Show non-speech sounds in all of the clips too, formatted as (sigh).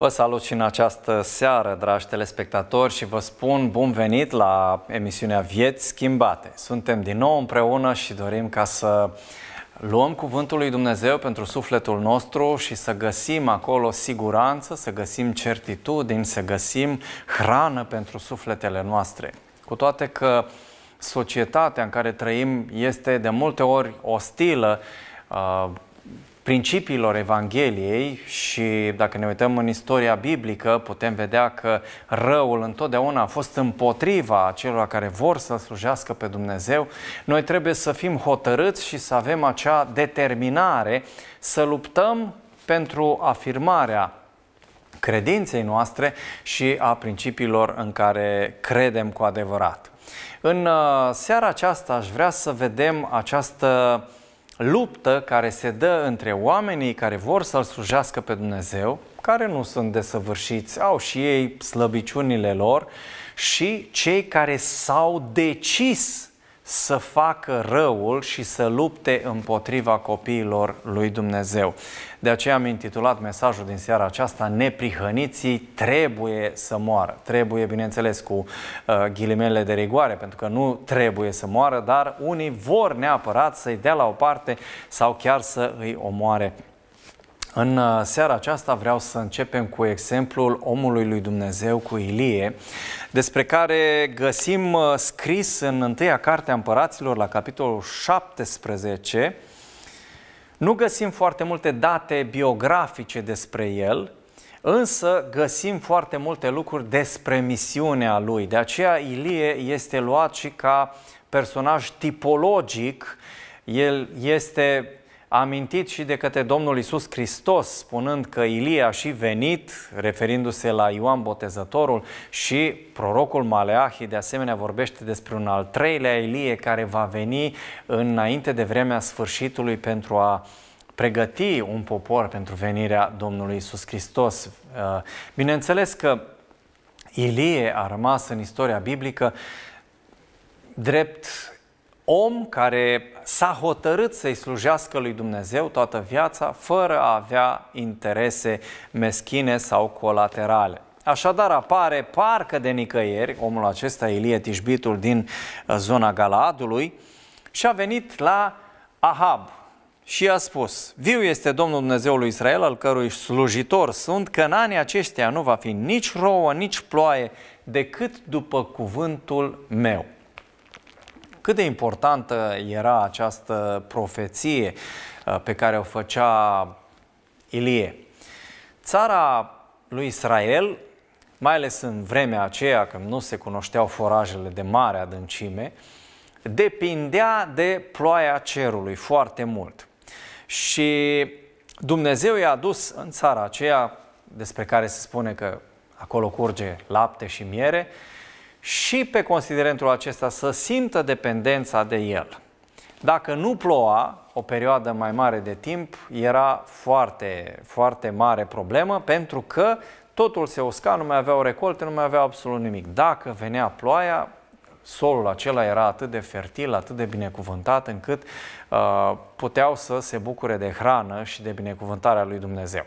Vă salut și în această seară, dragi telespectatori, și vă spun bun venit la emisiunea Vieți Schimbate. Suntem din nou împreună și dorim ca să luăm cuvântul lui Dumnezeu pentru sufletul nostru și să găsim acolo siguranță, să găsim certitudini, să găsim hrană pentru sufletele noastre. Cu toate că societatea în care trăim este de multe ori ostilă uh, principiilor Evangheliei și dacă ne uităm în istoria biblică, putem vedea că răul întotdeauna a fost împotriva celor care vor să slujească pe Dumnezeu. Noi trebuie să fim hotărâți și să avem acea determinare să luptăm pentru afirmarea credinței noastre și a principiilor în care credem cu adevărat. În uh, seara aceasta aș vrea să vedem această luptă care se dă între oamenii care vor să-L slujească pe Dumnezeu, care nu sunt desăvârșiți, au și ei slăbiciunile lor, și cei care s-au decis să facă răul și să lupte împotriva copiilor lui Dumnezeu. De aceea am intitulat mesajul din seara aceasta Neprihăniții trebuie să moară. Trebuie, bineînțeles, cu uh, ghilimele de rigoare, pentru că nu trebuie să moară, dar unii vor neapărat să-i dea la o parte sau chiar să îi omoare în uh, seara aceasta vreau să începem cu exemplul omului lui Dumnezeu, cu Ilie, despre care găsim uh, scris în întâia carte a împăraților, la capitolul 17. Nu găsim foarte multe date biografice despre el, Însă găsim foarte multe lucruri despre misiunea lui. De aceea Ilie este luat și ca personaj tipologic. El este amintit și de către Domnul Isus Hristos, spunând că Ilie a și venit, referindu-se la Ioan Botezătorul și prorocul Maleahi de asemenea vorbește despre un al treilea Ilie care va veni înainte de vremea sfârșitului pentru a pregăti un popor pentru venirea Domnului Isus Hristos. Uh, bineînțeles că Ilie a rămas în istoria biblică drept om care s-a hotărât să-i slujească lui Dumnezeu toată viața, fără a avea interese meschine sau colaterale. Așadar apare parcă de nicăieri omul acesta, Ilie Tișbitul din uh, zona Galaadului și a venit la Ahab și a spus Viu este Domnul Dumnezeul lui Israel, al cărui slujitor sunt, că în anii aceștia nu va fi nici rouă, nici ploaie, decât după cuvântul meu cât de importantă era această profeție uh, pe care o făcea Ilie. Țara lui Israel, mai ales în vremea aceea când nu se cunoșteau forajele de mare adâncime, depindea de ploaia cerului foarte mult. Și Dumnezeu i-a dus în țara aceea despre care se spune că acolo curge lapte și miere, uh, și pe considerentul acesta să simtă dependența de el. Dacă nu ploua o perioadă mai mare de timp, era foarte, foarte mare problemă pentru că totul se usca, nu mai aveau recolte, nu mai aveau absolut nimic. Dacă venea ploaia, solul acela era atât de fertil, atât de binecuvântat, încât uh, puteau să se bucure de hrană și de binecuvântarea lui Dumnezeu.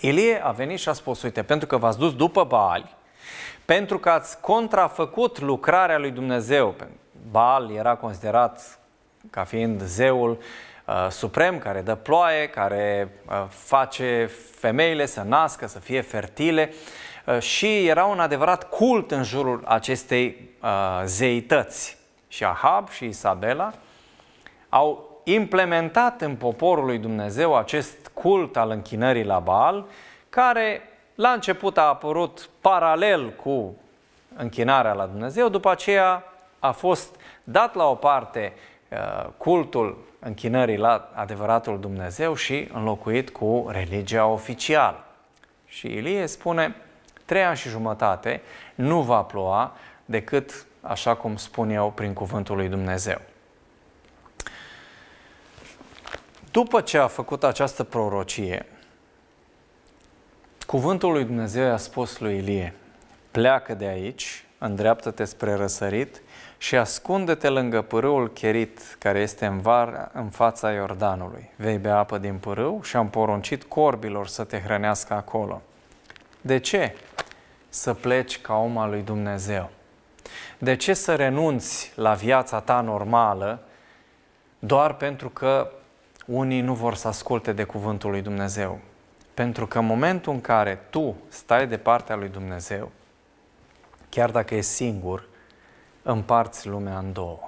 Ilie a venit și a spus, uite, pentru că v-ați dus după Baali, pentru că ați contrafăcut lucrarea lui Dumnezeu. Baal era considerat ca fiind zeul uh, suprem care dă ploaie, care uh, face femeile să nască, să fie fertile uh, și era un adevărat cult în jurul acestei uh, zeități. Și Ahab și Isabela au implementat în poporul lui Dumnezeu acest cult al închinării la Baal, care la început a apărut paralel cu închinarea la Dumnezeu, după aceea a fost dat la o parte uh, cultul închinării la adevăratul Dumnezeu și înlocuit cu religia oficială. Și Ilie spune, trei ani și jumătate nu va ploua decât așa cum spun eu prin cuvântul lui Dumnezeu. După ce a făcut această prorocie, Cuvântul lui Dumnezeu a spus lui Ilie, pleacă de aici, îndreaptă-te spre răsărit și ascunde-te lângă pârâul Cherit, care este în var în fața Iordanului. Vei bea apă din pârâu și am poruncit corbilor să te hrănească acolo. De ce? Să pleci ca om al lui Dumnezeu. De ce să renunți la viața ta normală doar pentru că unii nu vor să asculte de cuvântul lui Dumnezeu? Pentru că în momentul în care tu stai de partea lui Dumnezeu, chiar dacă e singur, împarți lumea în două.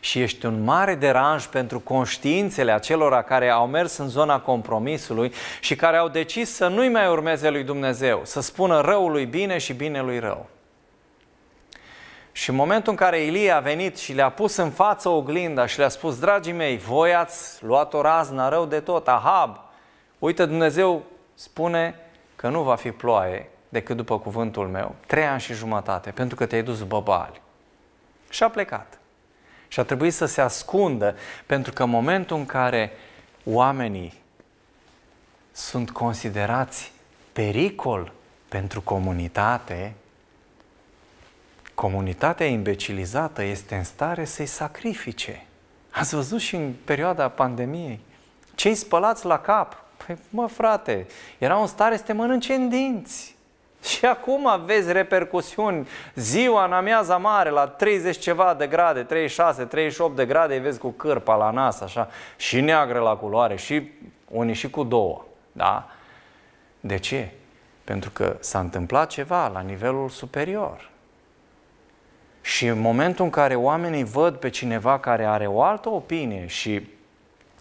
Și ești un mare deranj pentru conștiințele acelora care au mers în zona compromisului și care au decis să nu-i mai urmeze lui Dumnezeu, să spună răului lui bine și binelui lui rău. Și în momentul în care Ilie a venit și le-a pus în față oglinda și le-a spus, dragii mei, voi ați luat o razna rău de tot, Ahab, Uite, Dumnezeu spune că nu va fi ploaie decât după cuvântul meu, trei ani și jumătate, pentru că te-ai dus băbali. Și a plecat. Și a trebuit să se ascundă, pentru că în momentul în care oamenii sunt considerați pericol pentru comunitate, comunitatea imbecilizată este în stare să-i sacrifice. Ați văzut și în perioada pandemiei. Cei spălați la cap Păi mă frate, era în stare să te mănânce în dinți. Și acum aveți repercusiuni. Ziua în amiaza mare, la 30 ceva de grade, 36, 38 de grade, îi vezi cu cârpa la nas, așa, și neagră la culoare, și unii și cu două. Da? De ce? Pentru că s-a întâmplat ceva la nivelul superior. Și în momentul în care oamenii văd pe cineva care are o altă opinie și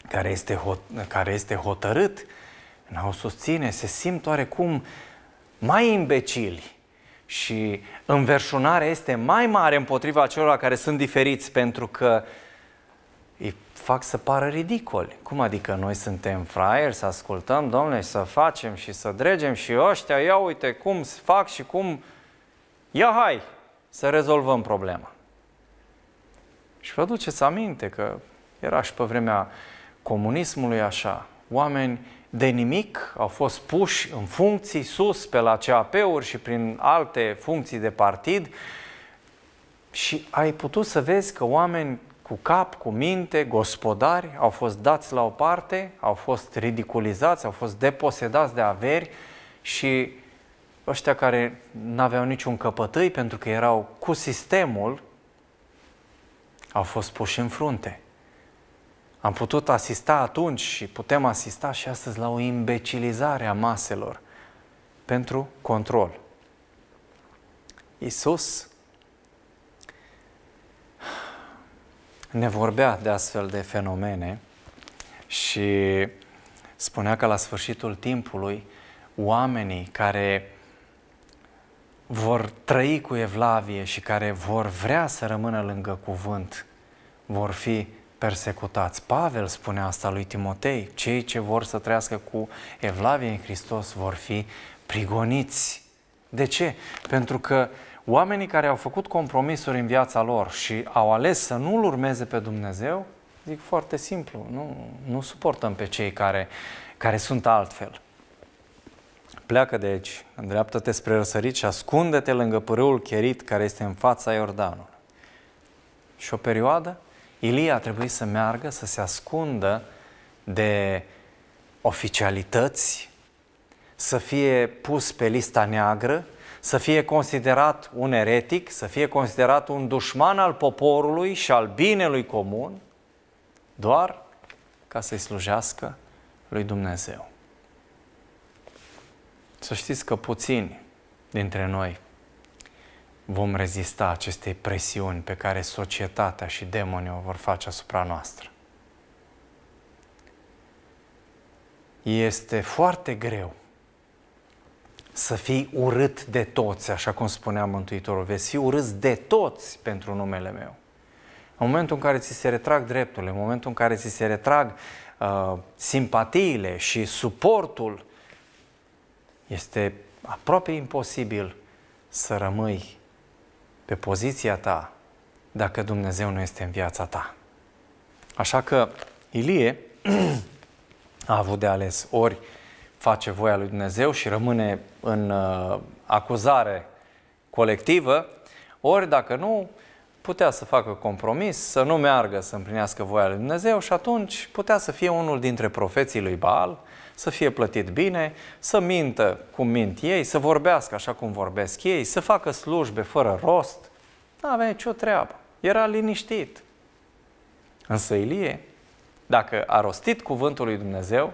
care este, hot, care este hotărât în a o susține, se simt oarecum mai imbecili și înverșunarea este mai mare împotriva celor care sunt diferiți pentru că îi fac să pară ridicoli. Cum adică noi suntem fraieri să ascultăm, domnule, să facem și să dregem și ăștia, ia uite cum fac și cum... Ia hai să rezolvăm problema. Și vă duceți aminte că era și pe vremea comunismului așa. Oameni de nimic au fost puși în funcții sus pe la CAP-uri și prin alte funcții de partid și ai putut să vezi că oameni cu cap, cu minte, gospodari, au fost dați la o parte, au fost ridiculizați, au fost deposedați de averi și ăștia care n-aveau niciun căpătâi pentru că erau cu sistemul, au fost puși în frunte. Am putut asista atunci și putem asista și astăzi la o imbecilizare a maselor pentru control. Isus ne vorbea de astfel de fenomene și spunea că la sfârșitul timpului oamenii care vor trăi cu evlavie și care vor vrea să rămână lângă cuvânt vor fi persecutați. Pavel spune asta lui Timotei, cei ce vor să trăiască cu Evlavie în Hristos vor fi prigoniți. De ce? Pentru că oamenii care au făcut compromisuri în viața lor și au ales să nu-L urmeze pe Dumnezeu, zic foarte simplu, nu, nu suportăm pe cei care, care sunt altfel. Pleacă de aici, îndreaptă-te spre răsărit și ascunde-te lângă pârâul cherit care este în fața Iordanului. Și o perioadă Ilie a trebuit să meargă, să se ascundă de oficialități, să fie pus pe lista neagră, să fie considerat un eretic, să fie considerat un dușman al poporului și al binelui comun, doar ca să-i slujească lui Dumnezeu. Să știți că puțini dintre noi vom rezista acestei presiuni pe care societatea și demonii o vor face asupra noastră. Este foarte greu să fii urât de toți, așa cum spunea Mântuitorul, veți fi urât de toți pentru numele meu. În momentul în care ți se retrag drepturile, în momentul în care ți se retrag uh, simpatiile și suportul, este aproape imposibil să rămâi pe poziția ta dacă Dumnezeu nu este în viața ta. Așa că Ilie a avut de ales ori face voia lui Dumnezeu și rămâne în uh, acuzare colectivă, ori dacă nu, putea să facă compromis, să nu meargă să împlinească voia lui Dumnezeu și atunci putea să fie unul dintre profeții lui Baal, să fie plătit bine, să mintă cum mint ei, să vorbească așa cum vorbesc ei, să facă slujbe fără rost. Nu avea nicio treabă. Era liniștit. Însă Ilie, dacă a rostit cuvântul lui Dumnezeu,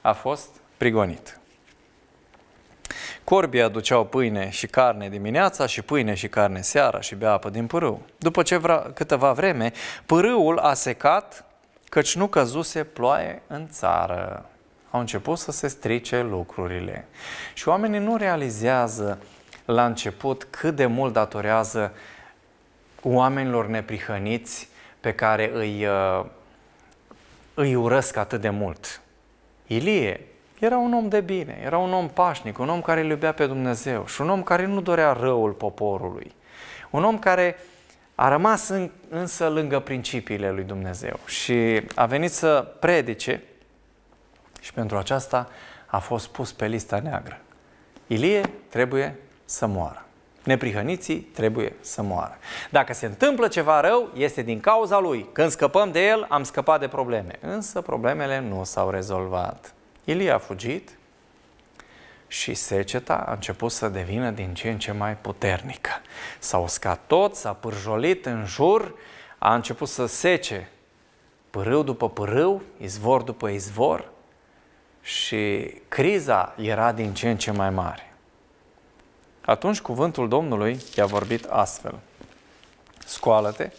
a fost prigonit. Corbii aduceau pâine și carne dimineața și pâine și carne seara și bea apă din pârâu. După ce vra, câteva vreme, pârâul a secat căci nu căzuse ploaie în țară au început să se strice lucrurile. Și oamenii nu realizează la început cât de mult datorează oamenilor neprihăniți pe care îi, uh, îi urăsc atât de mult. Ilie era un om de bine, era un om pașnic, un om care îl iubea pe Dumnezeu și un om care nu dorea răul poporului. Un om care a rămas în, însă lângă principiile lui Dumnezeu și a venit să predice și pentru aceasta a fost pus pe lista neagră. Ilie trebuie să moară. Neprihăniții trebuie să moară. Dacă se întâmplă ceva rău, este din cauza lui. Când scăpăm de el, am scăpat de probleme. Însă problemele nu s-au rezolvat. Ilie a fugit și seceta a început să devină din ce în ce mai puternică. S-a uscat tot, s-a pârjolit în jur, a început să sece pârâu după pârâu, izvor după izvor, și criza era din ce în ce mai mare. Atunci cuvântul Domnului i-a vorbit astfel. Scoală-te,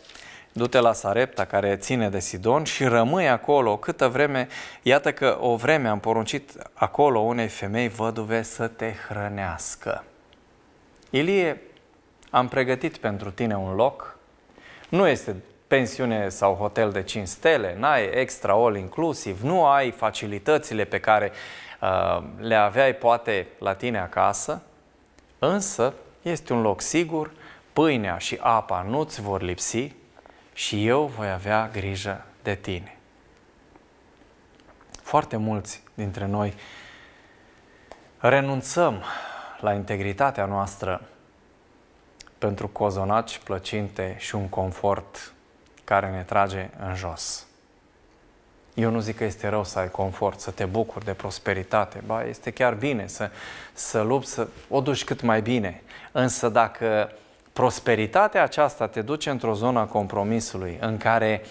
du-te la Sarepta care ține de Sidon și rămâi acolo câtă vreme, iată că o vreme am poruncit acolo unei femei văduve să te hrănească. Ilie, am pregătit pentru tine un loc, nu este pensiune sau hotel de 5 stele, n-ai extra all inclusiv, nu ai facilitățile pe care uh, le aveai poate la tine acasă, însă este un loc sigur, pâinea și apa nu-ți vor lipsi și eu voi avea grijă de tine. Foarte mulți dintre noi renunțăm la integritatea noastră pentru cozonaci, plăcinte și un confort care ne trage în jos. Eu nu zic că este rău să ai confort, să te bucuri de prosperitate, ba, este chiar bine să, să lupți, să o duci cât mai bine. Însă dacă prosperitatea aceasta te duce într-o zonă a compromisului în care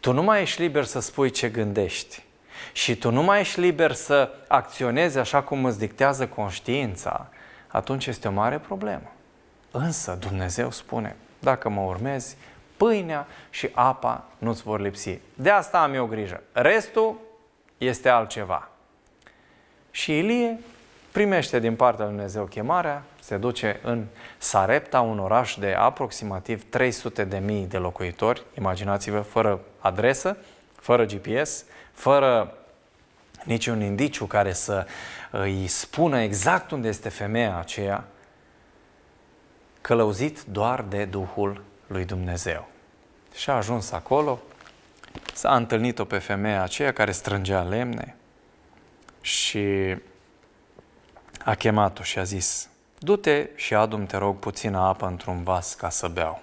tu nu mai ești liber să spui ce gândești și tu nu mai ești liber să acționezi așa cum îți dictează conștiința, atunci este o mare problemă. Însă Dumnezeu spune, dacă mă urmezi, pâinea și apa nu-ți vor lipsi. De asta am eu grijă. Restul este altceva. Și Ilie primește din partea lui Dumnezeu chemarea, se duce în Sarepta, un oraș de aproximativ 300 de mii de locuitori, imaginați-vă, fără adresă, fără GPS, fără niciun indiciu care să uh, îi spună exact unde este femeia aceea, călăuzit doar de Duhul lui Dumnezeu. Și a ajuns acolo, s-a întâlnit-o pe femeia aceea care strângea lemne și a chemat-o și a zis, du-te și adu-mi, te rog, puțină apă într-un vas ca să beau.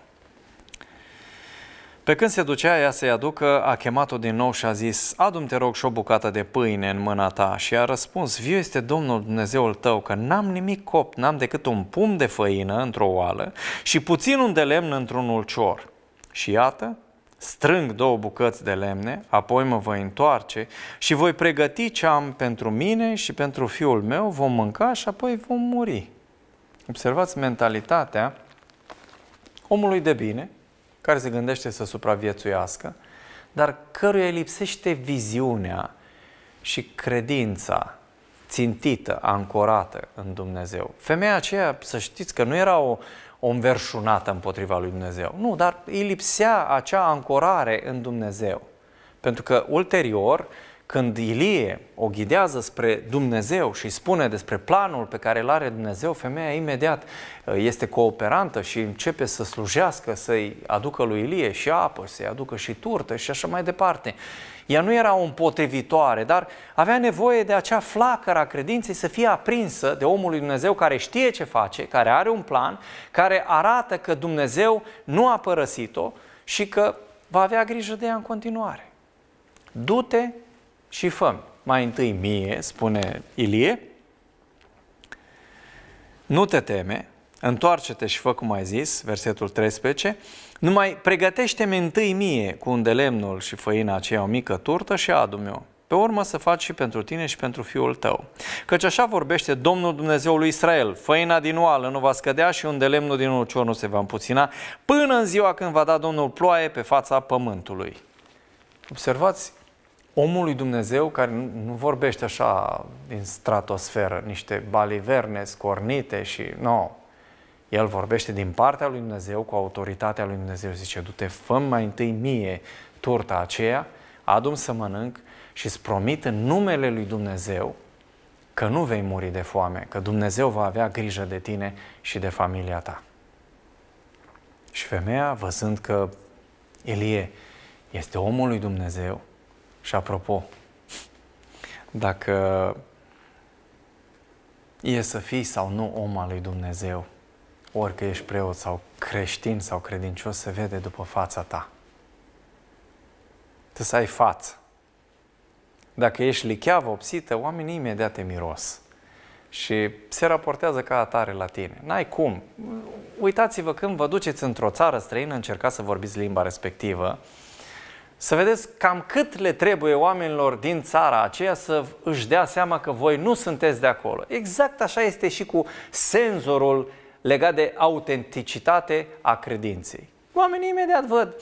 Pe când se ducea ea să-i aducă, a chemat-o din nou și a zis, adu te rog și o bucată de pâine în mâna ta. Și a răspuns, viu este Domnul Dumnezeul tău, că n-am nimic copt, n-am decât un pum de făină într-o oală și puțin un de lemn într-un ulcior. Și iată, strâng două bucăți de lemne, apoi mă voi întoarce și voi pregăti ce am pentru mine și pentru fiul meu, vom mânca și apoi vom muri. Observați mentalitatea omului de bine, care se gândește să supraviețuiască, dar căruia lipsește viziunea și credința țintită, ancorată în Dumnezeu. Femeia aceea, să știți că nu era o, o înverșunată împotriva lui Dumnezeu. Nu, dar îi lipsea acea ancorare în Dumnezeu. Pentru că ulterior, uh, când Ilie o ghidează spre Dumnezeu și spune despre planul pe care îl are Dumnezeu, femeia imediat uh, este cooperantă și începe să slujească, să-i aducă lui Ilie și apă, să-i aducă și turtă și așa mai departe. Ea nu era o împotrivitoare, dar avea nevoie de acea flacără a credinței să fie aprinsă de omul lui Dumnezeu care știe ce face, care are un plan, care arată că Dumnezeu nu a părăsit-o și că va avea grijă de ea în continuare. Du-te și fă Mai întâi mie, spune Ilie, nu te teme, întoarce-te și fă cum ai zis, versetul 13, numai pregătește-mi întâi mie cu un lemnul și făina aceea o mică turtă și adu-mi-o. Pe urmă să faci și pentru tine și pentru fiul tău. Căci așa vorbește Domnul Dumnezeul lui Israel. Făina din oală nu va scădea și lemnul din ucior nu se va împuțina până în ziua când va da Domnul ploaie pe fața pământului. Observați omul lui Dumnezeu care nu vorbește așa din stratosferă, niște baliverne scornite și... Nu. No. El vorbește din partea lui Dumnezeu, cu autoritatea lui Dumnezeu. Zice, du-te, fă mai întâi mie turta aceea, adum să mănânc și îți promit în numele lui Dumnezeu că nu vei muri de foame, că Dumnezeu va avea grijă de tine și de familia ta. Și femeia, văzând că Elie este omul lui Dumnezeu, și apropo, dacă e să fii sau nu om al lui Dumnezeu, orică ești preot sau creștin sau credincios, se vede după fața ta. Tu să ai față. Dacă ești licheavă, obsită, oamenii imediat te miros și se raportează ca atare la tine. N-ai cum. Uitați-vă când vă duceți într-o țară străină, încercați să vorbiți limba respectivă, să vedeți cam cât le trebuie oamenilor din țara aceea să își dea seama că voi nu sunteți de acolo. Exact așa este și cu senzorul legat de autenticitate a credinței. Oamenii imediat văd,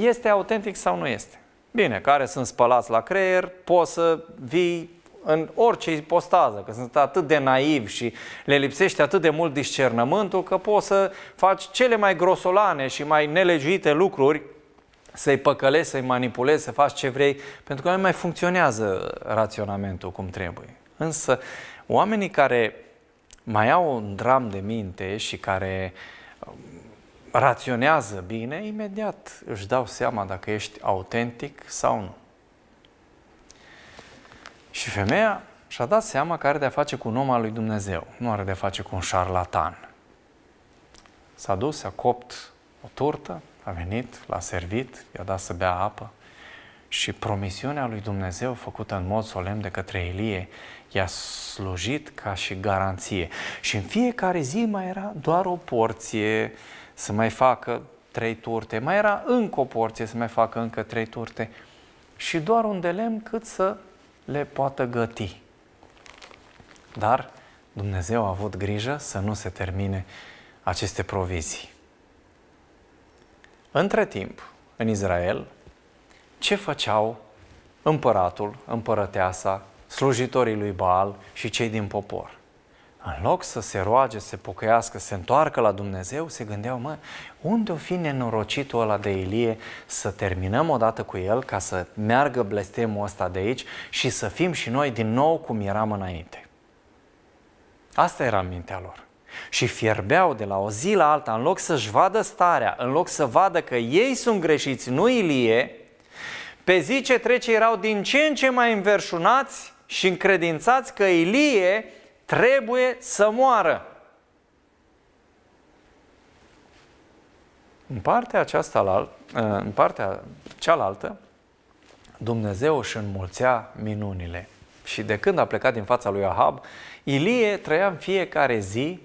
este autentic sau nu este. Bine, care sunt spălați la creier, poți să vii în orice ipostază, că sunt atât de naivi și le lipsește atât de mult discernământul că poți să faci cele mai grosolane și mai nelegiuite lucruri să-i păcălești, să-i manipulezi, să faci ce vrei, pentru că nu mai funcționează raționamentul cum trebuie. Însă, oamenii care mai au un dram de minte și care um, raționează bine, imediat își dau seama dacă ești autentic sau nu. Și femeia și-a dat seama că are de-a face cu un om al lui Dumnezeu, nu are de-a face cu un șarlatan. S-a dus, a copt o turtă, a venit, l-a servit, i-a dat să bea apă. Și promisiunea lui Dumnezeu făcută în mod solemn de către Elie i-a slujit ca și garanție. Și în fiecare zi mai era doar o porție să mai facă trei turte, mai era încă o porție să mai facă încă trei turte și doar un delem cât să le poată găti. Dar Dumnezeu a avut grijă să nu se termine aceste provizii. Între timp, în Israel, ce făceau împăratul, împărăteasa, slujitorii lui Baal și cei din popor? În loc să se roage, să se pocăiască, să se întoarcă la Dumnezeu, se gândeau, mă, unde o fi nenorocitul ăla de Ilie să terminăm odată cu el ca să meargă blestemul ăsta de aici și să fim și noi din nou cum eram înainte. Asta era mintea lor. Și fierbeau de la o zi la alta, în loc să-și vadă starea, în loc să vadă că ei sunt greșiți, nu Ilie, pe zi ce trece erau din ce în ce mai înverșunați și încredințați că Ilie trebuie să moară. În partea, aceasta, ă, în partea cealaltă, Dumnezeu își înmulțea minunile. Și de când a plecat din fața lui Ahab, Ilie trăia în fiecare zi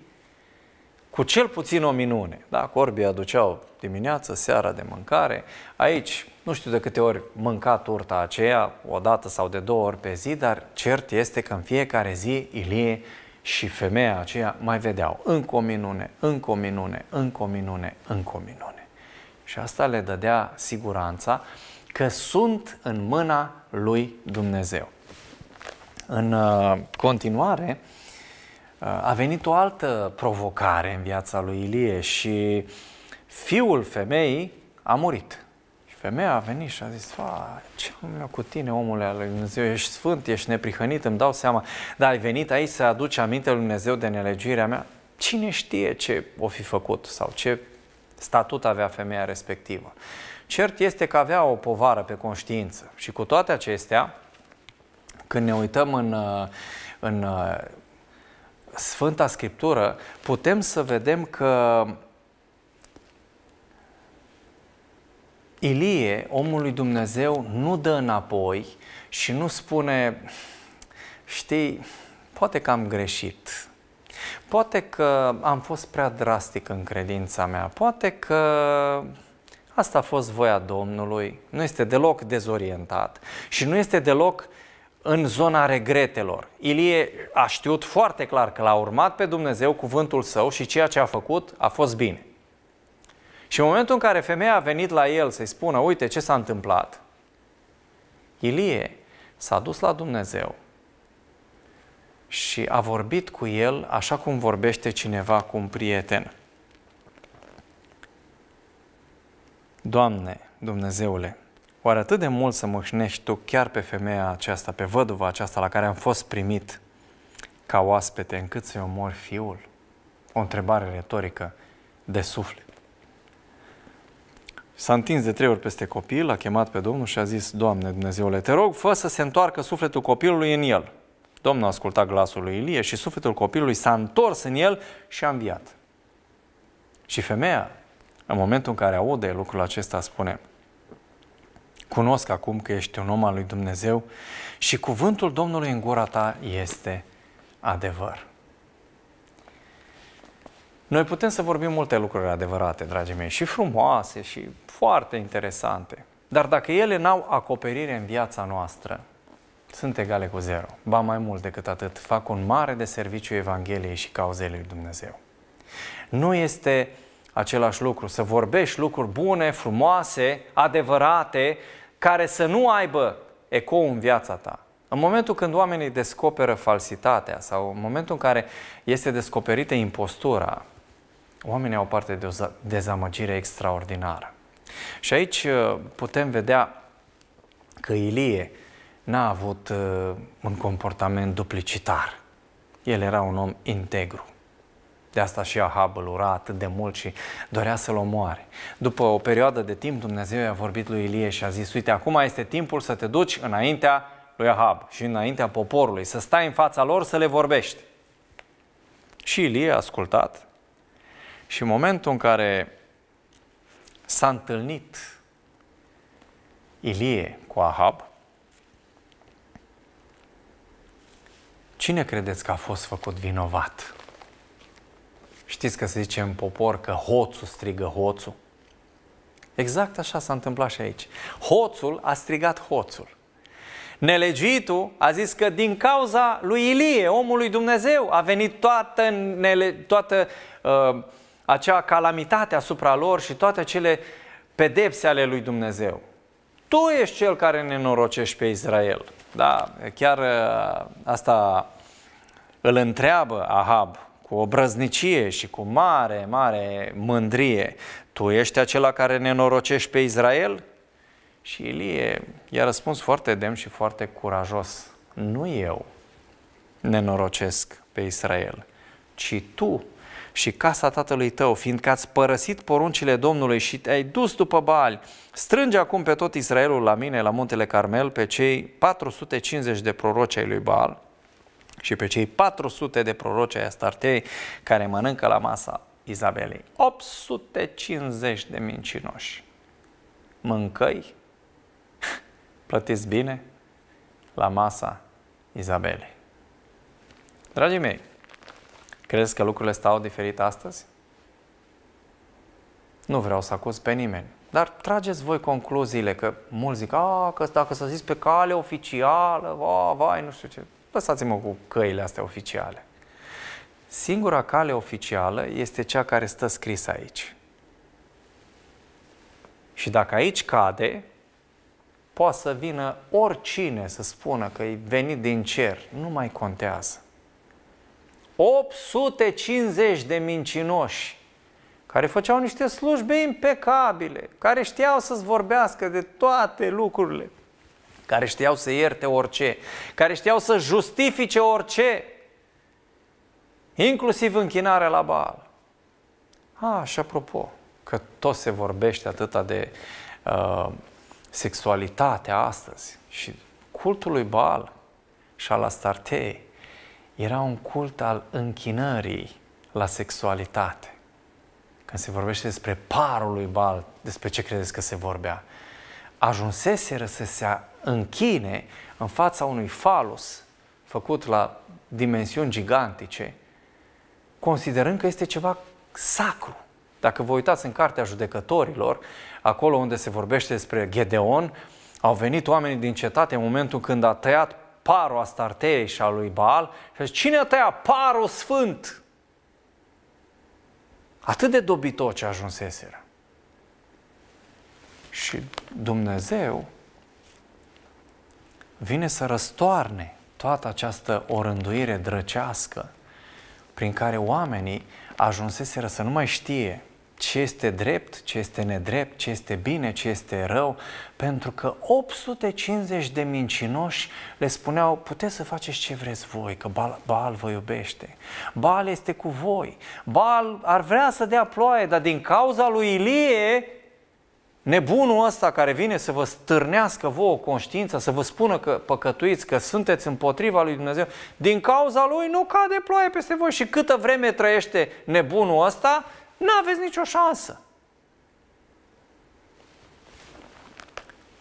cu cel puțin o minune. Da? Corbii aduceau dimineață, seara de mâncare. Aici, nu știu de câte ori mânca turta aceea, o dată sau de două ori pe zi, dar cert este că în fiecare zi Ilie și femeia aceea mai vedeau încă o minune, încă o minune, încă o minune, încă o minune. Și asta le dădea siguranța că sunt în mâna lui Dumnezeu. În uh, continuare, a venit o altă provocare în viața lui Ilie și fiul femeii a murit. Și femeia a venit și a zis, ce am cu tine, omule al lui Dumnezeu, ești sfânt, ești neprihănit, îmi dau seama, dar ai venit aici să aduci aminte lui Dumnezeu de nelegirea mea? Cine știe ce o fi făcut sau ce statut avea femeia respectivă? Cert este că avea o povară pe conștiință și cu toate acestea, când ne uităm în, uh, în uh, Sfânta Scriptură, putem să vedem că Ilie, omul lui Dumnezeu, nu dă înapoi și nu spune, știi, poate că am greșit, poate că am fost prea drastic în credința mea, poate că asta a fost voia Domnului, nu este deloc dezorientat și nu este deloc uh, în zona regretelor. Ilie a știut foarte clar că l-a urmat pe Dumnezeu cuvântul său și ceea ce a făcut a fost bine. Și în momentul în care femeia a venit la el să-i spună, uite ce s-a întâmplat, Ilie s-a dus la Dumnezeu și a vorbit cu el așa cum vorbește cineva cu un prieten. Doamne, Dumnezeule, Oare atât de mult să mășnești tu chiar pe femeia aceasta, pe văduva aceasta la care am fost primit ca oaspete, încât să-i omor fiul? O întrebare retorică de suflet. S-a întins de trei ori peste copil, a chemat pe Domnul și a zis, Doamne Dumnezeule, te rog, fă să se întoarcă sufletul copilului în el. Domnul a ascultat glasul lui Ilie și sufletul copilului s-a întors în el și a înviat. Și femeia, în momentul în care aude lucrul acesta, spune, cunosc acum că ești un om al lui Dumnezeu și cuvântul Domnului în gura ta este adevăr. Noi putem să vorbim multe lucruri adevărate, dragii mei, și frumoase și foarte interesante. Dar dacă ele n-au acoperire în viața noastră, sunt egale cu zero. Ba mai mult decât atât, fac un mare de serviciu Evangheliei și cauzei lui Dumnezeu. Nu este același lucru, să vorbești lucruri bune, frumoase, adevărate, care să nu aibă eco în viața ta. În momentul când oamenii descoperă falsitatea sau în momentul în care este descoperită impostura, oamenii au parte de o dezamăgire extraordinară. Și aici uh, putem vedea că Ilie n-a avut uh, un comportament duplicitar. El era un om integru. De asta și Ahab îl ura atât de mult și dorea să-l omoare. După o perioadă de timp, Dumnezeu i-a vorbit lui Ilie și a zis, uite, acum este timpul să te duci înaintea lui Ahab și înaintea poporului, să stai în fața lor să le vorbești. Și Ilie a ascultat și în momentul în care s-a întâlnit Ilie cu Ahab, cine credeți că a fost făcut vinovat? Știți că se zice în popor că hoțul strigă hoțul. Exact așa s-a întâmplat și aici. Hoțul a strigat hoțul. Nelegitul a zis că din cauza lui Ilie, omul lui Dumnezeu, a venit toată, nele, toată uh, acea calamitate asupra lor și toate acele pedepse ale lui Dumnezeu. Tu ești cel care ne norocești pe Israel. Da, chiar uh, asta îl întreabă Ahab cu brăznicie și cu mare, mare mândrie. Tu ești acela care ne norocești pe Israel? Și Ilie i-a răspuns foarte demn și foarte curajos. Nu eu nenorocesc pe Israel, ci tu și casa tatălui tău, fiindcă ați părăsit poruncile Domnului și te-ai dus după Baal, strânge acum pe tot Israelul la mine, la muntele Carmel, pe cei 450 de proroci ai lui Baal, și pe cei 400 de proroce ai Astartei care mănâncă la masa Izabelei. 850 de mincinoși. Mâncăi, (laughs) plătiți bine la masa Izabelei. Dragii mei, crezi că lucrurile stau diferit astăzi? Nu vreau să acuz pe nimeni, dar trageți voi concluziile, că mulți zic, a, că dacă să zis pe cale oficială, va, vai, nu știu ce lăsați-mă cu căile astea oficiale. Singura cale oficială este cea care stă scris aici. Și dacă aici cade, poate să vină oricine să spună că e venit din cer. Nu mai contează. 850 de mincinoși care făceau niște slujbe impecabile, care știau să-ți vorbească de toate lucrurile, care știau să ierte orice, care știau să justifice orice, inclusiv închinarea la Baal. A, și apropo, că tot se vorbește atâta de uh, sexualitate astăzi și cultul lui Baal și al Astartei era un cult al închinării la sexualitate. Când se vorbește despre parul lui bal, despre ce credeți că se vorbea? Ajunseseră să se închine în fața unui falos făcut la dimensiuni gigantice, considerând că este ceva sacru. Dacă vă uitați în Cartea Judecătorilor, acolo unde se vorbește despre Gedeon, au venit oamenii din cetate în momentul când a tăiat parul Astartei și a lui Baal și a zis, cine a tăiat parul sfânt? Atât de dobitoci ajunseseră. Și Dumnezeu vine să răstoarne toată această orânduire drăcească prin care oamenii ajunseseră să nu mai știe ce este drept, ce este nedrept, ce este bine, ce este rău, pentru că 850 de mincinoși le spuneau, puteți să faceți ce vreți voi, că Baal, Baal vă iubește, Baal este cu voi, Baal ar vrea să dea ploaie, dar din cauza lui Ilie Nebunul ăsta care vine să vă stârnească vouă conștiința, să vă spună că păcătuiți, că sunteți împotriva lui Dumnezeu, din cauza lui nu cade ploaie peste voi și câtă vreme trăiește nebunul ăsta, nu aveți nicio șansă.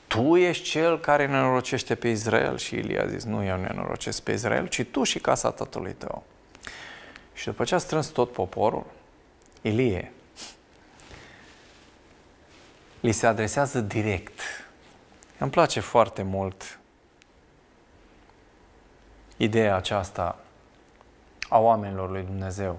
tu ești cel care nenorocește pe Israel. Și Ilie a zis, nu eu nenorocesc pe Israel, ci tu și casa tatălui tău. Și după ce a strâns tot poporul, Ilie li se adresează direct. Îmi place foarte mult ideea aceasta a oamenilor lui Dumnezeu.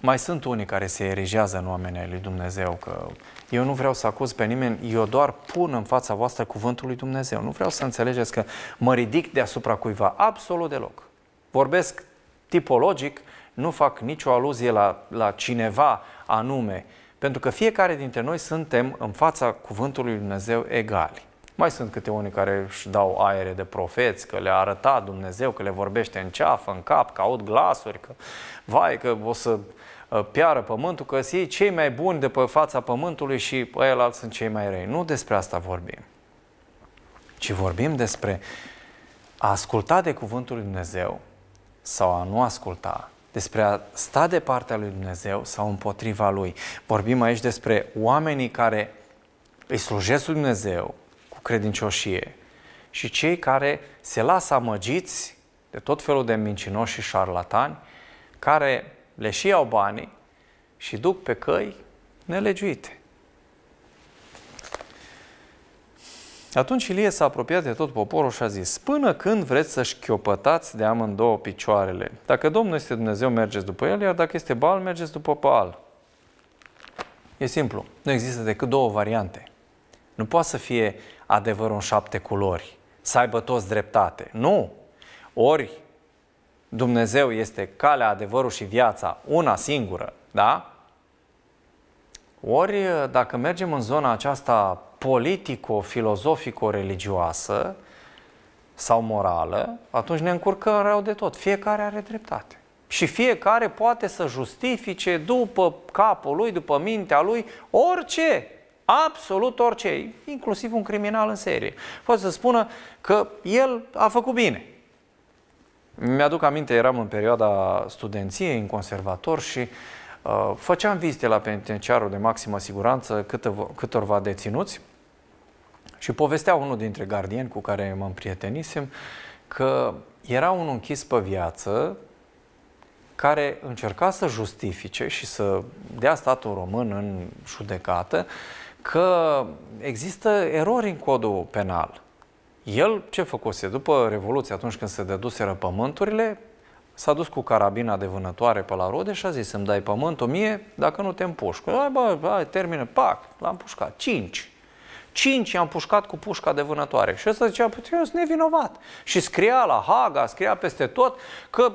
Mai sunt unii care se erigează în oamenii lui Dumnezeu, că eu nu vreau să acuz pe nimeni, eu doar pun în fața voastră cuvântul lui Dumnezeu. Nu vreau să înțelegeți că mă ridic deasupra cuiva, absolut deloc. Vorbesc tipologic, nu fac nicio aluzie la, la cineva anume, pentru că fiecare dintre noi suntem în fața cuvântului lui Dumnezeu egali. Mai sunt câte unii care își dau aere de profeți, că le-a arătat Dumnezeu, că le vorbește în ceafă, în cap, că aud glasuri, că vai, că o să uh, piară pământul, că sunt ei cei mai buni de pe fața pământului și alți sunt cei mai răi. Nu despre asta vorbim, ci vorbim despre a asculta de cuvântul lui Dumnezeu sau a nu asculta despre a sta de partea lui Dumnezeu sau împotriva lui. Vorbim aici despre oamenii care îi slujesc lui Dumnezeu cu credincioșie și cei care se lasă amăgiți de tot felul de mincinoși și șarlatani care le și iau banii și duc pe căi nelegiuite. Atunci Ilie s-a apropiat de tot poporul și a zis, până când vreți să chiopătați de amândouă picioarele? Dacă Domnul este Dumnezeu, mergeți după El, iar dacă este Baal, mergeți după Baal. E simplu, nu există decât două variante. Nu poate să fie adevărul în șapte culori, să aibă toți dreptate. Nu! Ori Dumnezeu este calea, adevărul și viața, una singură, da? Ori dacă mergem în zona aceasta politico-filozofico-religioasă sau morală, atunci ne încurcăm rău de tot. Fiecare are dreptate. Și fiecare poate să justifice după capul lui, după mintea lui, orice, absolut orice, inclusiv un criminal în serie. Poate să spună că el a făcut bine. Mi-aduc aminte, eram în perioada studenției, în conservator și uh, Uh, făceam vizite la penitenciarul de maximă siguranță câtorva deținuți și povestea unul dintre gardieni cu care mă împrietenisem că era un închis pe viață care încerca să justifice și să dea statul român în judecată că există erori în codul penal. El ce făcuse? După Revoluție, atunci când se deduseră pământurile, S-a dus cu carabina de vânătoare pe la rode și a zis, îmi dai pământ o mie dacă nu te împușcă. Hai, bă, hai, termină, pac, l-am pușcat. Cinci. Cinci i-am pușcat cu pușca de vânătoare. Și ăsta zicea, păi, eu sunt nevinovat. Și scria la Haga, scria peste tot că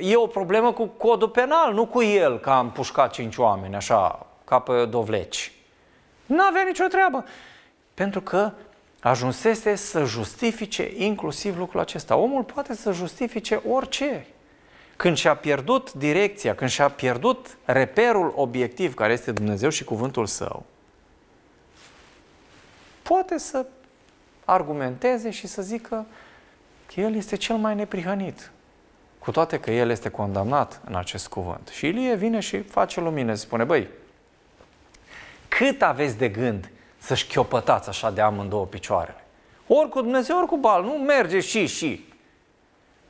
e o problemă cu codul penal, nu cu el că am pușcat cinci oameni, așa, ca pe dovleci. N-avea nicio treabă. Pentru că ajunsese să justifice inclusiv lucrul acesta. Omul poate să justifice orice. Când și-a pierdut direcția, când și-a pierdut reperul obiectiv care este Dumnezeu și cuvântul său, poate să argumenteze și să zică că el este cel mai neprihănit. Cu toate că el este condamnat în acest cuvânt. Și Ilie vine și face lumină, spune, băi, cât aveți de gând să șchiopătați așa de amândouă picioarele? Ori cu Dumnezeu, ori cu bal. Nu merge și, și.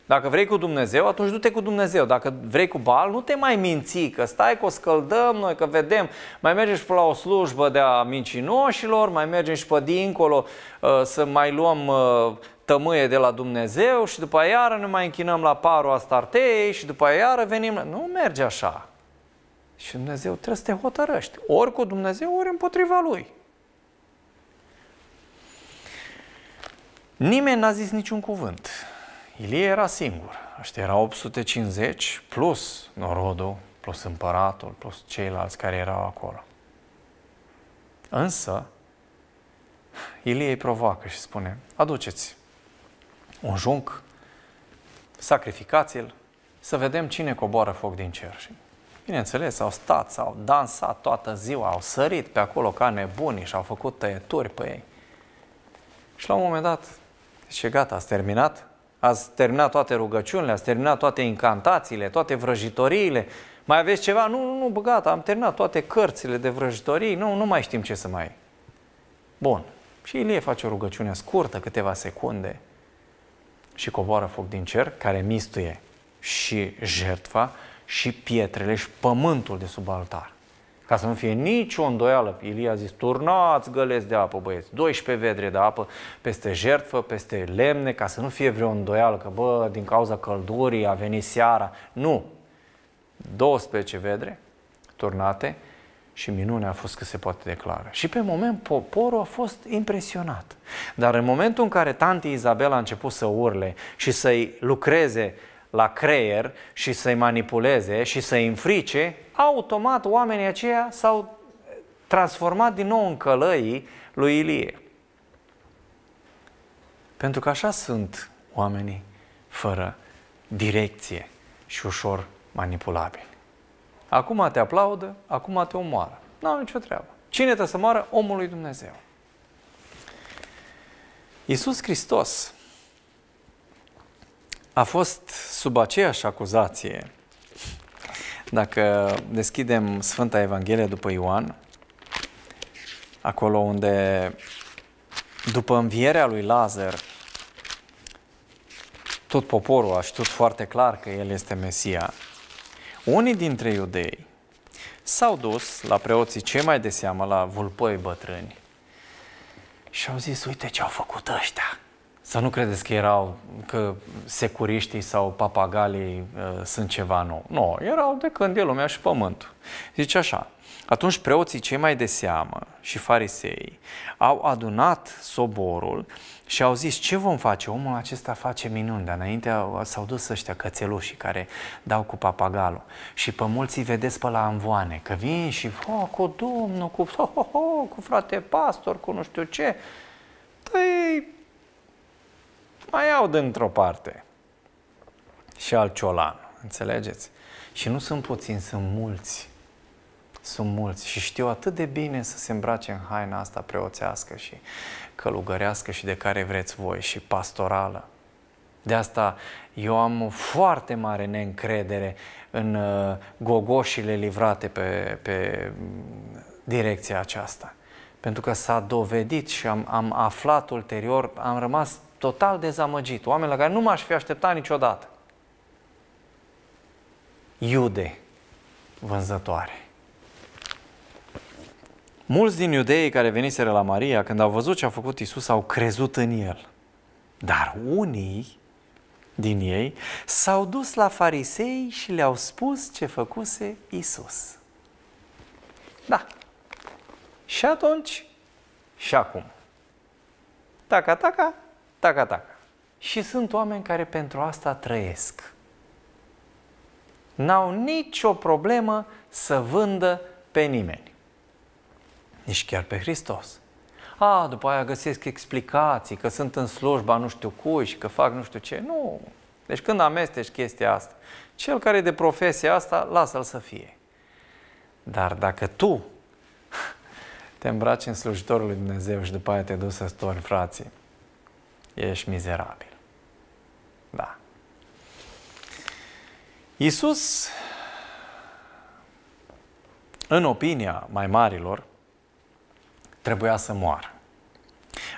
Dacă vrei cu Dumnezeu, atunci du-te cu Dumnezeu. Dacă vrei cu bal, nu te mai minți, că stai, că o scăldăm noi, că vedem. Mai mergem și pe la o slujbă de a mincinoșilor, mai mergem și pe dincolo uh, să mai luăm uh, tămâie de la Dumnezeu și după aia iară ne mai închinăm la parul Astartei și după aia iară venim. Nu merge așa. Și Dumnezeu trebuie să te hotărăști. Ori cu Dumnezeu, ori împotriva Lui. Nimeni n-a zis niciun cuvânt. Ilie era singur. Ăștia erau 850 plus norodul, plus împăratul, plus ceilalți care erau acolo. Însă, Ilie îi provoacă și spune, aduceți un junc, sacrificați-l, să vedem cine coboară foc din cer. Și, bineînțeles, au stat, au dansat toată ziua, au sărit pe acolo ca nebuni și au făcut tăieturi pe ei. Și la un moment dat, și gata, ați terminat? ați terminat toate rugăciunile, ați terminat toate incantațiile, toate vrăjitoriile, mai aveți ceva? Nu, nu, nu, gata, am terminat toate cărțile de vrăjitorii, nu, nu mai știm ce să mai... Bun. Și Ilie face o rugăciune scurtă, câteva secunde, și coboară foc din cer, care mistuie și jertfa, și pietrele, și pământul de sub altar. Ca să nu fie nicio îndoială, Ilie a zis, turnați găleți de apă, băieți, 12 vedre de apă peste jertfă, peste lemne, ca să nu fie vreo îndoială, că bă, din cauza căldurii a venit seara. Nu! 12 vedre turnate și minunea a fost că se poate declara. Și pe moment poporul a fost impresionat. Dar în momentul în care tanti Izabela a început să urle și să-i lucreze la creier și să-i manipuleze și să-i înfrice, automat oamenii aceia s-au transformat din nou în călăii lui Ilie. Pentru că așa sunt oamenii fără direcție și ușor manipulabili. Acum te aplaudă, acum te omoară. Nu am nicio treabă. Cine te să moară? Omul lui Dumnezeu. Iisus Hristos a fost sub aceeași acuzație. Dacă deschidem Sfânta Evanghelie după Ioan, acolo unde după învierea lui Lazar, tot poporul a știut foarte clar că el este Mesia. Unii dintre iudei s-au dus la preoții cei mai de seamă, la vulpoi bătrâni, și au zis, uite ce au făcut ăștia. Să nu credeți că erau că securiștii sau papagalii uh, sunt ceva nou. Nu, erau de când e lumea și pământul. Zice așa, atunci preoții cei mai de seamă și farisei au adunat soborul și au zis, ce vom face? Omul acesta face minuni, dar înainte s-au dus ăștia cățelușii care dau cu papagalul. Și pe mulți îi vedeți pe la anvoane, că vin și oh, cu domnul, cu, oh, oh, oh, cu frate pastor, cu nu știu ce. Păi, mai iau dintr-o parte și al ciolan, înțelegeți? Și nu sunt puțini, sunt mulți. Sunt mulți și știu atât de bine să se îmbrace în haina asta preoțească și călugărească și de care vreți voi și pastorală. De asta eu am foarte mare neîncredere în uh, gogoșile livrate pe, pe mm, direcția aceasta. Pentru că s-a dovedit și am, am aflat ulterior, am rămas total dezamăgit, oameni la care nu m-aș fi așteptat niciodată. Iude, vânzătoare. Mulți din iudeii care veniseră la Maria, când au văzut ce a făcut Isus, au crezut în el. Dar unii din ei s-au dus la farisei și le-au spus ce făcuse Isus. Da. Și atunci și acum. Taca, taca, taca, taca. Și sunt oameni care pentru asta trăiesc. N-au nicio problemă să vândă pe nimeni. Nici chiar pe Hristos. A, după aia găsesc explicații, că sunt în slujba nu știu cui și că fac nu știu ce. Nu. Deci când amesteci chestia asta, cel care e de profesie asta, lasă-l să fie. Dar dacă tu (laughs) te îmbraci în slujitorul lui Dumnezeu și după aia te duci să storni frații, ești mizerabil. Da. Iisus, în opinia mai marilor, trebuia să moară.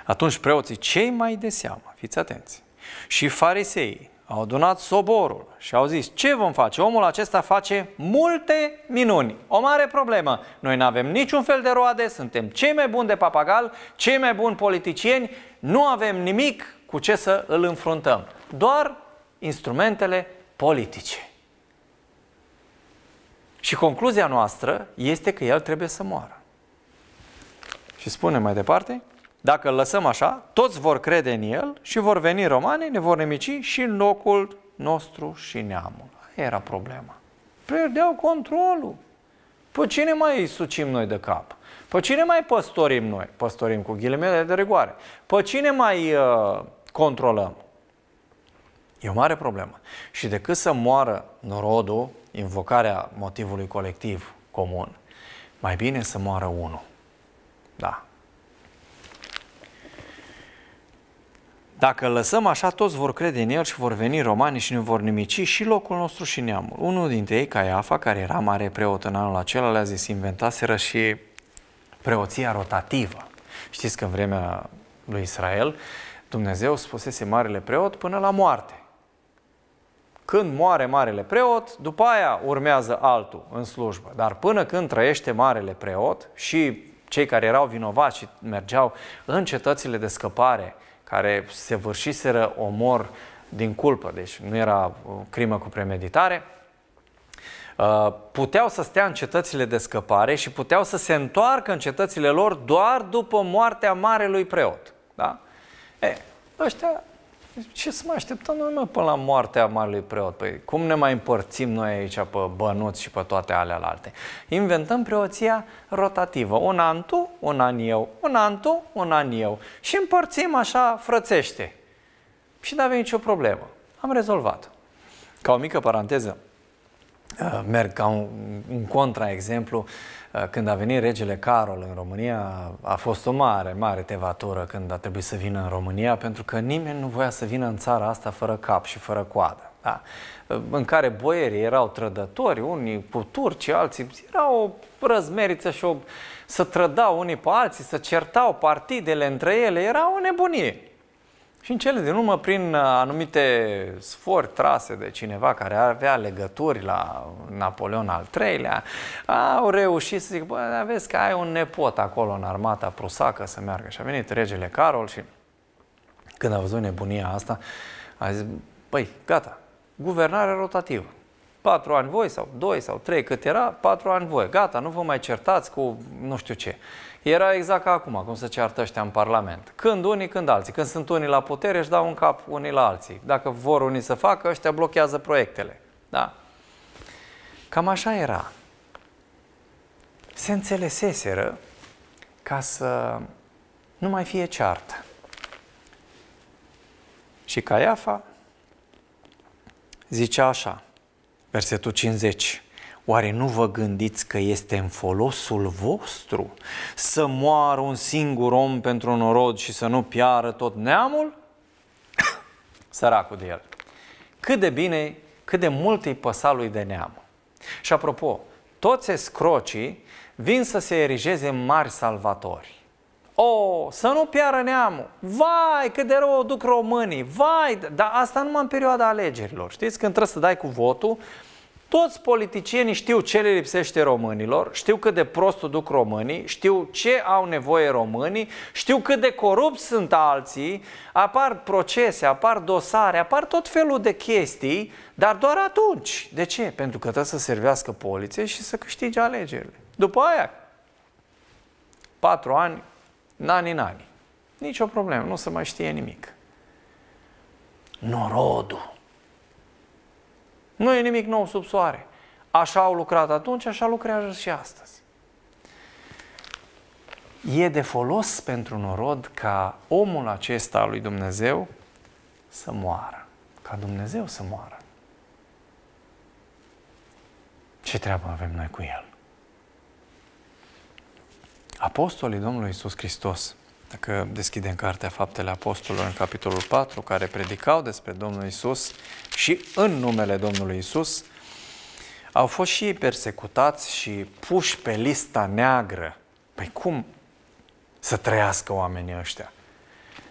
Atunci preoții cei mai de seamă, fiți atenți, și fariseii au adunat soborul și au zis, ce vom face? Omul acesta face multe minuni. O mare problemă. Noi nu avem niciun fel de roade, suntem cei mai buni de papagal, cei mai buni politicieni nu avem nimic cu ce să îl înfruntăm, doar instrumentele politice. Și concluzia noastră este că el trebuie să moară. Și spune mai departe, dacă îl lăsăm așa, toți vor crede în el și vor veni romani, ne vor nemici și în locul nostru și neamul. era problema. Pierdeau controlul. Pe păi cine mai sucim noi de cap? Pe păi cine mai păstorim noi? Păstorim cu ghilimele de rigoare. Pe păi cine mai uh, controlăm? E o mare problemă. Și decât să moară norodul, invocarea motivului colectiv comun, mai bine să moară unul. Da, Dacă lăsăm așa, toți vor crede în el și vor veni romanii și ne vor nimici și locul nostru și neamul. Unul dintre ei, Caiafa, care era mare preot în anul acela, le-a zis, inventaseră și preoția rotativă. Știți că în vremea lui Israel, Dumnezeu spusese marele preot până la moarte. Când moare marele preot, după aia urmează altul în slujbă. Dar până când trăiește marele preot și cei care erau vinovați și mergeau în cetățile de scăpare, care se vârșiseră omor din culpă, deci nu era o uh, crimă cu premeditare, uh, puteau să stea în cetățile de scăpare și puteau să se întoarcă în cetățile lor doar după moartea marelui preot. Da? E, ăștia ce să mai așteptăm noi mă, până la moartea marelui preot? Păi cum ne mai împărțim noi aici pe bănuți și pe toate alte? Inventăm preoția rotativă. Un an tu, un an eu, un an tu, un an eu. Și împărțim așa frățește. Și nu avem nicio problemă. Am rezolvat. Ca o mică paranteză, Eh, merg ca un, un contraexemplu. Eh, când a venit regele Carol în România, a fost o mare, mare tevatură când a trebuit să vină în România, pentru că nimeni nu voia să vină în țara asta fără cap și fără coadă. Da. Eh, în care boierii erau trădători, unii cu turci, alții erau o răzmeriță și o, să trădau unii pe alții, să certau partidele între ele, era o nebunie. Și în cele din urmă, prin uh, anumite sfori trase de cineva care avea legături la Napoleon al III-lea, au reușit să zic, bă, vezi că ai un nepot acolo în armata prusacă să meargă. Și a venit regele Carol și când a văzut nebunia asta, a zis, păi, gata, guvernare rotativă. Patru ani voi sau doi sau trei cât era, patru ani voi. Gata, nu vă mai certați cu nu știu ce. Era exact ca acum, cum se ceartă ăștia în Parlament. Când unii, când alții. Când sunt unii la putere, își dau un cap unii la alții. Dacă vor unii să facă, ăștia blochează proiectele. Da. Cam așa era. Se înțeleseseră ca să nu mai fie ceartă. Și Caiafa zicea așa, versetul 50. Oare nu vă gândiți că este în folosul vostru să moară un singur om pentru un orod și să nu piară tot neamul? (coughs) Săracul de el. Cât de bine, cât de mult îi păsa lui de neam. Și apropo, toți escrocii vin să se erigeze mari salvatori. O, să nu piară neamul! Vai, cât de rău o duc românii! Vai, dar asta numai în perioada alegerilor. Știți, când trebuie să dai cu votul, toți politicienii știu ce le lipsește românilor, știu cât de prost o duc românii, știu ce au nevoie românii, știu cât de corupți sunt alții, apar procese, apar dosare, apar tot felul de chestii, dar doar atunci. De ce? Pentru că trebuie să servească poliție și să câștige alegerile. După aia, patru ani, nani-nani. Nici o problemă, nu se mai știe nimic. Norodul nu e nimic nou sub soare. Așa au lucrat atunci, așa lucrează și astăzi. E de folos pentru norod ca omul acesta al lui Dumnezeu să moară. Ca Dumnezeu să moară. Ce treabă avem noi cu el? Apostolii Domnului Isus Hristos dacă deschidem cartea Faptele Apostolilor în capitolul 4, care predicau despre Domnul Isus și în numele Domnului Isus, au fost și persecutați și puși pe lista neagră. Păi cum să trăiască oamenii ăștia?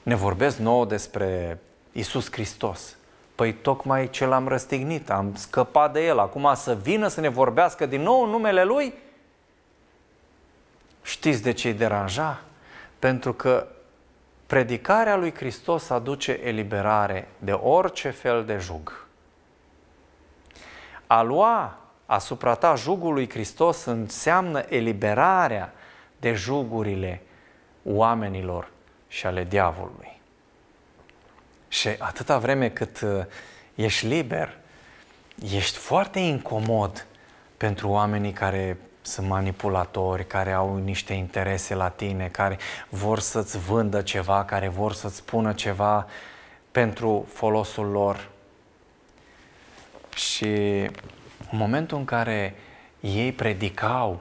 Ne vorbesc nouă despre Isus Hristos. Păi tocmai ce l-am răstignit, am scăpat de el. Acum să vină să ne vorbească din nou în numele lui? Știți de ce îi deranja? Pentru că predicarea lui Hristos aduce eliberare de orice fel de jug. A lua asupra ta jugul lui Hristos înseamnă eliberarea de jugurile oamenilor și ale diavolului. Și atâta vreme cât uh, ești liber, ești foarte incomod pentru oamenii care sunt manipulatori, care au niște interese la tine, care vor să-ți vândă ceva, care vor să-ți spună ceva pentru folosul lor. Și în momentul în care ei predicau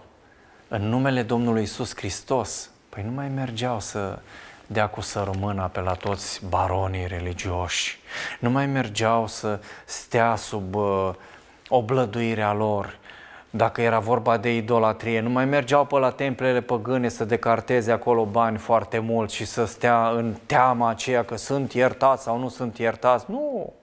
în numele Domnului Isus Hristos, păi nu mai mergeau să dea cu sărmâna pe la toți baronii religioși. Nu mai mergeau să stea sub uh, oblăduirea lor, dacă era vorba de idolatrie, nu mai mergeau pe la templele păgâne să decarteze acolo bani foarte mult și să stea în teama aceea că sunt iertați sau nu sunt iertați. Nu!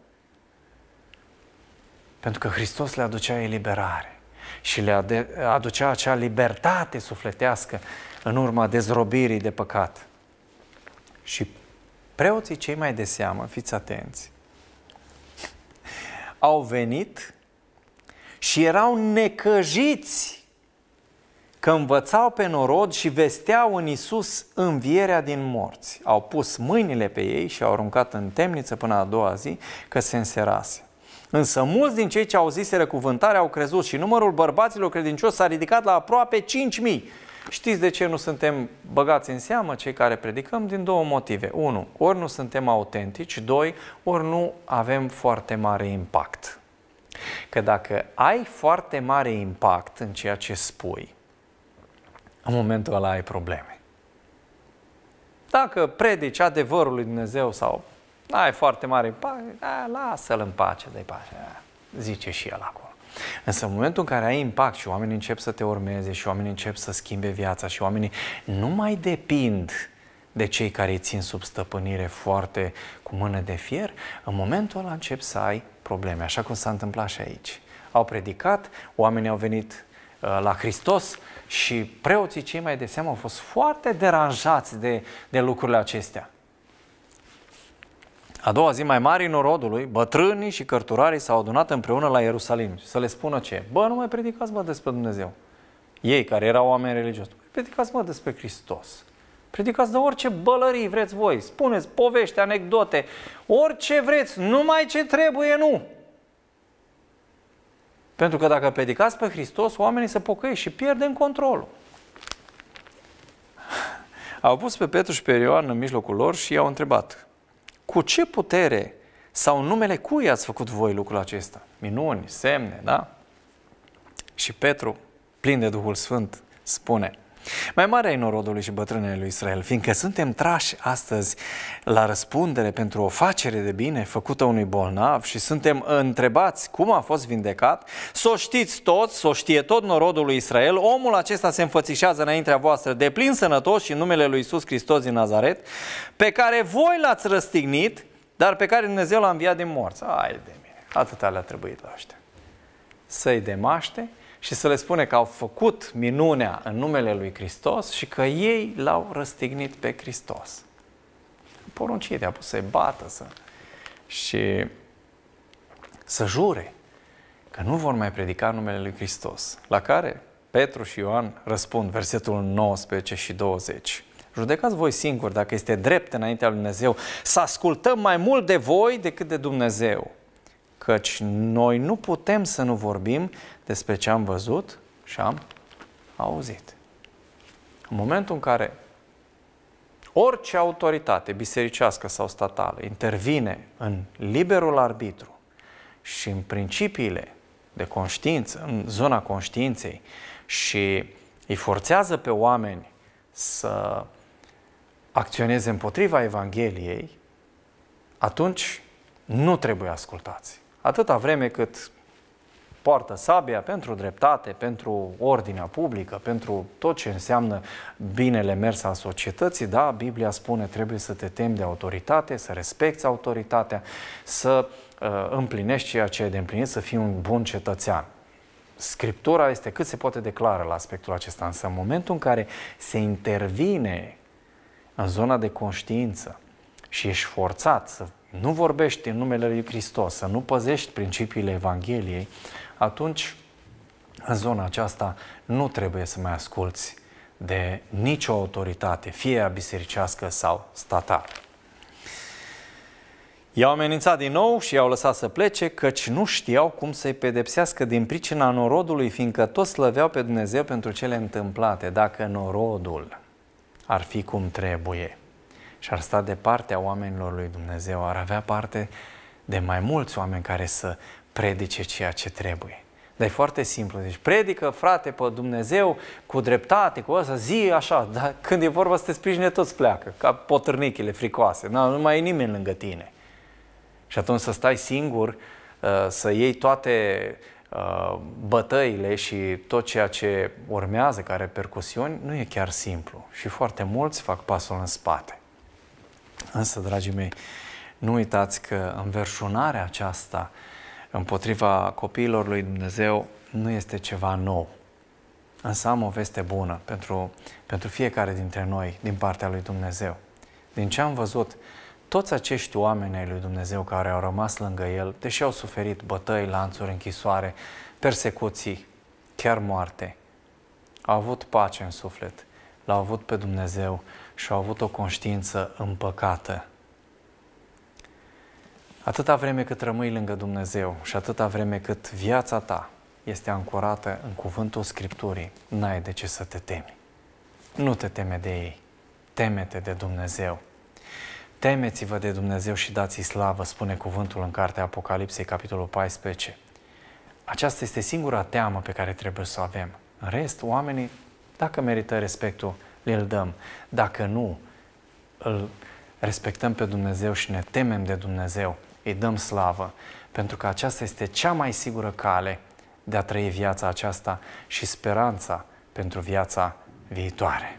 Pentru că Hristos le aducea eliberare și le aducea acea libertate sufletească în urma dezrobirii de păcat. Și preoții cei mai de seamă, fiți atenți, au venit și erau necăjiți că învățau pe norod și vesteau în Isus învierea din morți. Au pus mâinile pe ei și au aruncat în temniță până a doua zi că se înserase. Însă mulți din cei ce au zis cuvântarea au crezut și numărul bărbaților credincioși s-a ridicat la aproape 5.000. Știți de ce nu suntem băgați în seamă cei care predicăm? Din două motive. Unu, ori nu suntem autentici, doi, ori nu avem foarte mare impact. Că dacă ai foarte mare impact în ceea ce spui, în momentul ăla ai probleme. Dacă predici adevărul lui Dumnezeu sau ai foarte mare impact, lasă-l în pace, de pace, a, zice și el acolo. Însă în momentul în care ai impact și oamenii încep să te urmeze și oamenii încep să schimbe viața și oamenii nu mai depind de cei care îi țin sub stăpânire foarte cu mână de fier, în momentul ăla încep să ai probleme, așa cum s-a întâmplat și aici. Au predicat, oamenii au venit uh, la Hristos și preoții cei mai de seamă au fost foarte deranjați de, de lucrurile acestea. A doua zi, mai mari norodului, bătrânii și cărturarii s-au adunat împreună la Ierusalim să le spună ce? Bă, nu mai predicați, mă, despre Dumnezeu. Ei, care erau oameni religioși, predicați, mă, despre Hristos. Predicați de orice bălării vreți voi. Spuneți povești, anecdote, orice vreți, numai ce trebuie, nu. Pentru că dacă predicați pe Hristos, oamenii se pocăiesc și pierdem controlul. (laughs) Au pus pe Petru și pe Ioan în mijlocul lor și i-au întrebat, cu ce putere sau numele cui ați făcut voi lucrul acesta? Minuni, semne, da? Și Petru, plin de Duhul Sfânt, spune – mai mare ai norodului și bătrânele lui Israel, fiindcă suntem trași astăzi la răspundere pentru o facere de bine făcută unui bolnav și suntem întrebați cum a fost vindecat, să o știți toți, să o știe tot norodul lui Israel, omul acesta se înfățișează înaintea voastră de plin sănătos și în numele lui Iisus Hristos din Nazaret, pe care voi l-ați răstignit, dar pe care Dumnezeu l-a înviat din morți. Ai de mine, atâta le-a trebuit la ăștia. Să-i demaște și să le spune că au făcut minunea în numele lui Hristos și că ei l-au răstignit pe Hristos. Poruncit, a pus să-i bată să... și să jure că nu vor mai predica numele lui Hristos. La care Petru și Ioan răspund, versetul 19 și 20. Judecați voi singuri dacă este drept înaintea lui Dumnezeu să ascultăm mai mult de voi decât de Dumnezeu. Căci noi nu putem să nu vorbim despre ce am văzut și am auzit. În momentul în care orice autoritate bisericească sau statală intervine în liberul arbitru și în principiile de conștiință, în zona conștiinței și îi forțează pe oameni să acționeze împotriva Evangheliei, atunci nu trebuie ascultați. Atâta vreme cât poartă sabia pentru dreptate, pentru ordinea publică, pentru tot ce înseamnă binele mers al societății, da, Biblia spune trebuie să te temi de autoritate, să respecti autoritatea, să uh, împlinești ceea ce ai de împlinit, să fii un bun cetățean. Scriptura este cât se poate declară la aspectul acesta, însă în momentul în care se intervine în zona de conștiință și ești forțat să nu vorbești în numele Lui Hristos, să nu păzești principiile Evangheliei, atunci în zona aceasta nu trebuie să mai asculți de nicio autoritate, fie a bisericească sau statală. I-au amenințat din nou și i-au lăsat să plece, căci nu știau cum să-i pedepsească din pricina norodului, fiindcă toți slăveau pe Dumnezeu pentru cele întâmplate. Dacă norodul ar fi cum trebuie și ar sta de partea oamenilor lui Dumnezeu, ar avea parte de mai mulți oameni care să predice ceea ce trebuie. Dar e foarte simplu. Deci predică, frate, pe Dumnezeu, cu dreptate, cu asta, zi așa, dar când e vorba să te sprijine, toți pleacă, ca potârnichile fricoase. Na, nu mai e nimeni lângă tine. Și atunci să stai singur, uh, să iei toate uh, bătăile și tot ceea ce urmează, care percusiuni, nu e chiar simplu. Și foarte mulți fac pasul în spate. Însă, dragii mei, nu uitați că înverșunarea aceasta uh, împotriva copiilor lui Dumnezeu nu este ceva nou. Însă am o veste bună pentru, pentru fiecare dintre noi din partea lui Dumnezeu. Din ce am văzut, toți acești oameni ai lui Dumnezeu care au rămas lângă el, deși au suferit bătăi, lanțuri, închisoare, persecuții, chiar moarte, au avut pace în suflet, l-au avut pe Dumnezeu și au avut o conștiință împăcată Atâta vreme cât rămâi lângă Dumnezeu și atâta vreme cât viața ta este ancorată în cuvântul Scripturii, n-ai de ce să te temi. Nu te teme de ei, temete de Dumnezeu. Temeți-vă de Dumnezeu și dați-i slavă, spune cuvântul în cartea Apocalipsei, capitolul 14. Aceasta este singura teamă pe care trebuie să o avem. În rest, oamenii, dacă merită respectul, le-l dăm. Dacă nu, îl respectăm pe Dumnezeu și ne temem de Dumnezeu, îi dăm slavă, pentru că aceasta este cea mai sigură cale de a trăi viața aceasta și speranța pentru viața viitoare.